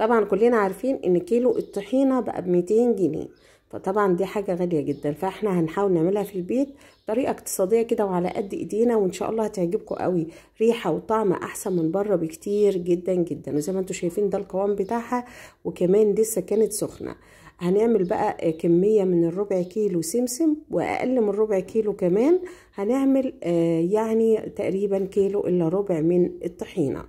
طبعا كلنا عارفين ان كيلو الطحينه بقى 200 جنيه فطبعا دي حاجه غاليه جدا فاحنا هنحاول نعملها في البيت طريقه اقتصاديه كده وعلى قد ايدينا وان شاء الله هتعجبكم قوي ريحه وطعم احسن من بره بكتير جدا جدا وزي ما انتم شايفين ده القوام بتاعها وكمان لسه كانت سخنه هنعمل بقى كمية من الربع كيلو سمسم وأقل من ربع كيلو كمان هنعمل آه، يعني تقريبا كيلو إلا ربع من الطحينة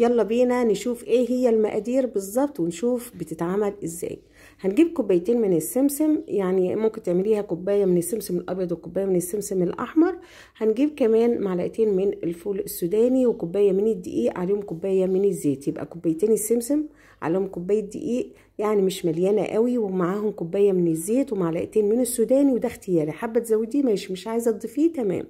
يلا بينا نشوف ايه هي المقادير بالظبط ونشوف بتتعمل ازاي هنجيب كوبايتين من السمسم يعني ممكن تعمليها كوبايه من السمسم الابيض وكوبايه من السمسم الاحمر هنجيب كمان معلقتين من الفول السوداني وكوبايه من الدقيق عليهم كوبايه من الزيت يبقى كوبايتين السمسم عليهم كوبايه دقيق يعني مش مليانه قوي ومعاهم كوبايه من الزيت ومعلقتين من السوداني وده اختياري حابه تزوديه ماشي مش عايزه تضيفيه تمام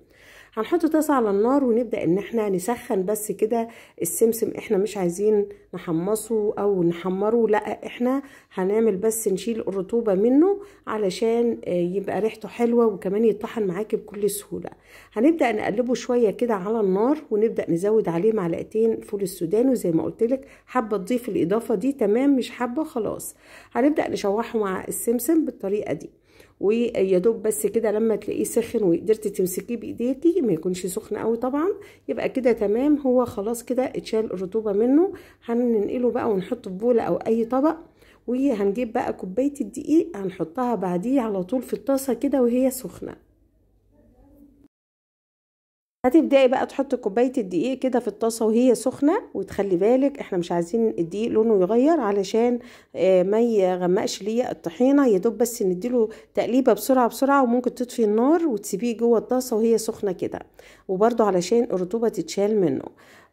هنحط طاسه على النار ونبدا ان احنا نسخن بس كده السمسم احنا مش عايزين نحمصه او نحمره لا احنا هنعمل بس نشيل الرطوبه منه علشان آه، يبقى ريحته حلوه وكمان يتطحن معاكي بكل سهوله هنبدا نقلبه شويه كده على النار ونبدا نزود عليه معلقتين فول السوداني وزي ما قلت لك حابه تضيف الاضافه دي تمام مش حابه خلاص هنبدا نشوحه مع السمسم بالطريقه دي ويا دوب بس كده لما تلاقيه سخن وقدرتي تمسكيه بايديكي ما يكونش سخن قوي طبعا يبقى كده تمام هو خلاص كده اتشال الرطوبه منه هننقله بقى ونحطه في بوله او اي طبق وهنجيب بقى كوبايه الدقيق هنحطها بعديه على طول في الطاسه كده وهي سخنه هتبداي بقى تحطي كوبايه الدقيق كده في الطاسه وهي سخنه وتخلي بالك احنا مش عايزين الدقيق لونه يغير علشان آه، ما يغمقش ليا الطحينه يا دوب بس نديله تقليبه بسرعه بسرعه وممكن تطفي النار وتسيبيه جوه الطاسه وهي سخنه كده وبرده علشان الرطوبه تتشال منه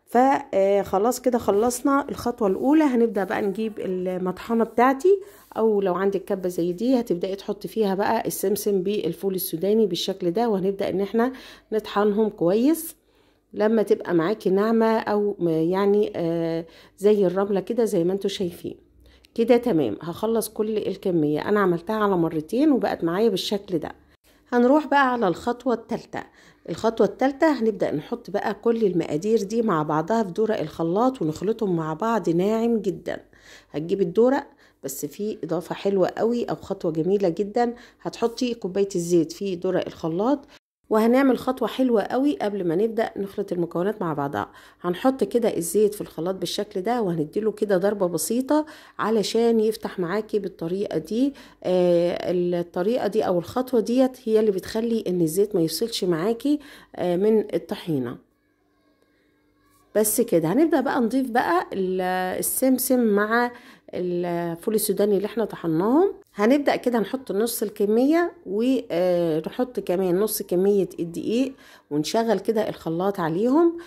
فخلاص آه، كده خلصنا الخطوة الأولى هنبدأ بقى نجيب المطحنة بتاعتي أو لو عندك كبة زي دي هتبدأي تحطي فيها بقى السمسم بالفول السوداني بالشكل ده وهنبدأ إن احنا نطحنهم كويس لما تبقى معاكي ناعمة أو يعني آه، زي الرملة كده زي ما انتوا شايفين كده تمام هخلص كل الكمية أنا عملتها على مرتين وبقت معايا بالشكل ده هنروح بقى على الخطوة التالتة الخطوة التالتة هنبدأ نحط بقى كل المقادير دي مع بعضها في دورق الخلاط ونخلطهم مع بعض ناعم جدا هتجيب الدورق بس في اضافه حلوه قوي او خطوه جميله جدا هتحطي كوبايه الزيت في درق الخلاط وهنعمل خطوة حلوة قوي قبل ما نبدأ نخلط المكونات مع بعضها هنحط كده الزيت في الخلاط بالشكل ده وهنديله كده ضربة بسيطة علشان يفتح معاكي بالطريقة دي آه الطريقة دي او الخطوة ديت هي اللي بتخلي ان الزيت ما يفصلش معاكي آه من الطحينة بس كده هنبدأ بقى نضيف بقى السمسم مع الفول السوداني اللي احنا طحناهم هنبدأ كده نحط نص الكمية ونحط آه، كمان نص كمية الدقيق ونشغل كده الخلاط عليهم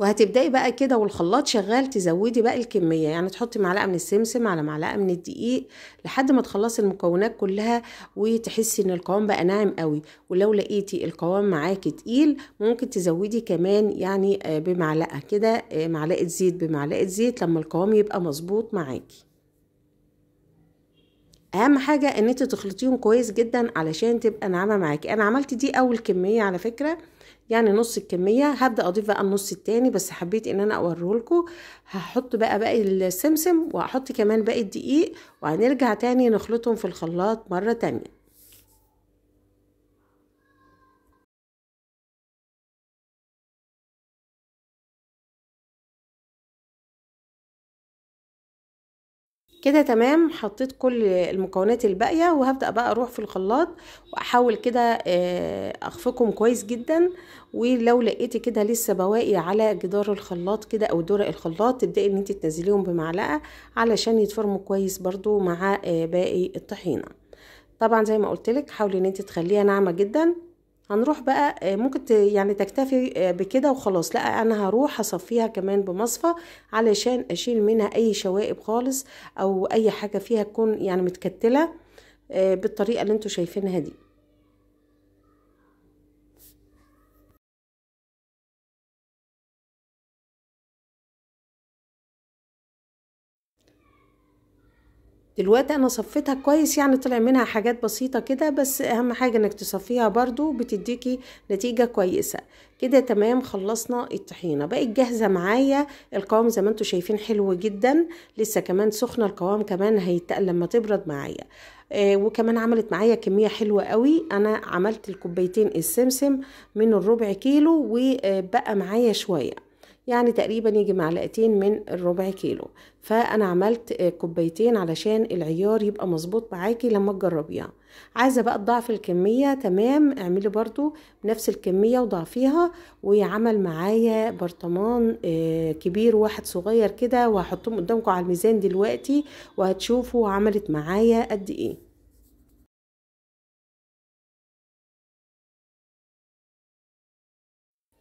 وهتبدأي بقى كده والخلاط شغال تزودي بقى الكمية يعني تحطي معلقة من السمسم على معلقة من الدقيق لحد ما تخلصي المكونات كلها وتحسي ان القوام بقى ناعم قوي ولو لقيتي القوام معاكي تقيل ممكن تزودي كمان يعني آه، بمعلقة كده آه، معلقة زيت بمعلقة زيت لما القوام يبقى مظبوط معاكي اهم حاجة ان انت تخلطيهم كويس جدا علشان تبقى ناعمة معاكي انا عملت دي اول كمية على فكرة يعني نص الكمية هبدأ أضيف بقى النص التاني بس حبيت إن أنا أوريهولكم هحط بقى باقي السمسم وهحط كمان باقي الدقيق وهنرجع تاني نخلطهم في الخلاط مرة تانية كده تمام حطيت كل المكونات الباقيه وهبدا بقى اروح في الخلاط واحاول كده آه، اخفقهم كويس جدا ولو لقيتي كده لسه بواقي على جدار الخلاط كده او درق الخلاط تبداي ان انت تنزليهم بمعلقه علشان يتفرموا كويس برضو مع آه، باقي الطحينه طبعا زي ما قلتلك حاولي ان انت تخليها ناعمه جدا هنروح بقى آه، ممكن يعني تكتفي آه، بكده وخلاص لا انا هروح اصفيها كمان بمصفى علشان اشيل منها اي شوائب خالص او اي حاجه فيها تكون يعني متكتله آه، بالطريقه اللي انتوا شايفينها دي دلوقتي انا صفيتها كويس يعني طلع منها حاجات بسيطة كده بس اهم حاجة انك تصفيها برضو بتديكي نتيجة كويسة كده تمام خلصنا الطحينة بقت جاهزة معايا القوام زي ما انتم شايفين حلو جدا لسه كمان سخنة القوام كمان هيتقل لما تبرد معايا آه وكمان عملت معايا كمية حلوة قوي انا عملت الكوبايتين السمسم من الربع كيلو وبقى معايا شوية يعني تقريبا يجي معلقتين من الربع كيلو فانا عملت كوبايتين علشان العيار يبقى مظبوط معاكي لما تجربيها عايزه بقى تضعف الكميه تمام اعملي برضو نفس الكميه وضعفيها ويعمل معايا برطمان آه، كبير واحد صغير كده وهحطهم قدامكم على الميزان دلوقتي وهتشوفوا عملت معايا قد ايه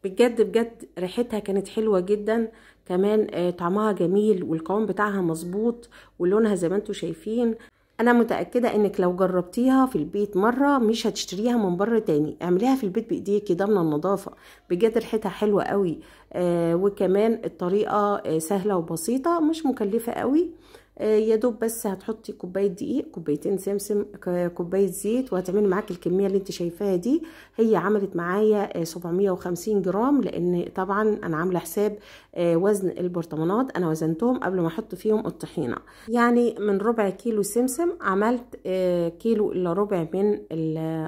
بجد بجد ريحتها كانت حلوة جدا كمان آه، طعمها جميل والقوام بتاعها مظبوط ولونها زي ما انتم شايفين انا متأكدة انك لو جربتيها في البيت مرة مش هتشتريها من بره تاني اعمليها في البيت بايديكي ضامنة النظافة بجد ريحتها حلوة قوي آه، وكمان الطريقة آه، سهلة وبسيطة مش مكلفة قوي آه، يا دوب بس هتحطي كوبايه دقيق كوبايتين سمسم كوبايه زيت وهتعملي معاكي الكميه اللي انت شايفاها دي هي عملت معايا 750 آه، جرام لان طبعا انا عامله حساب آه، وزن البرطمانات انا وزنتهم قبل ما احط فيهم الطحينه يعني من ربع كيلو سمسم عملت كيلو الا ربع من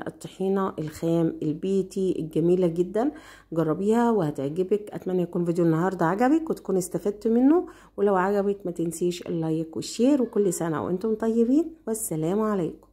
الطحينه الخام البيتي الجميله جدا جربيها وهتعجبك اتمنى يكون فيديو النهارده عجبك وتكون استفدت منه ولو عجبك ما تنسيش اللايك والشير وكل سنة وانتم طيبين والسلام عليكم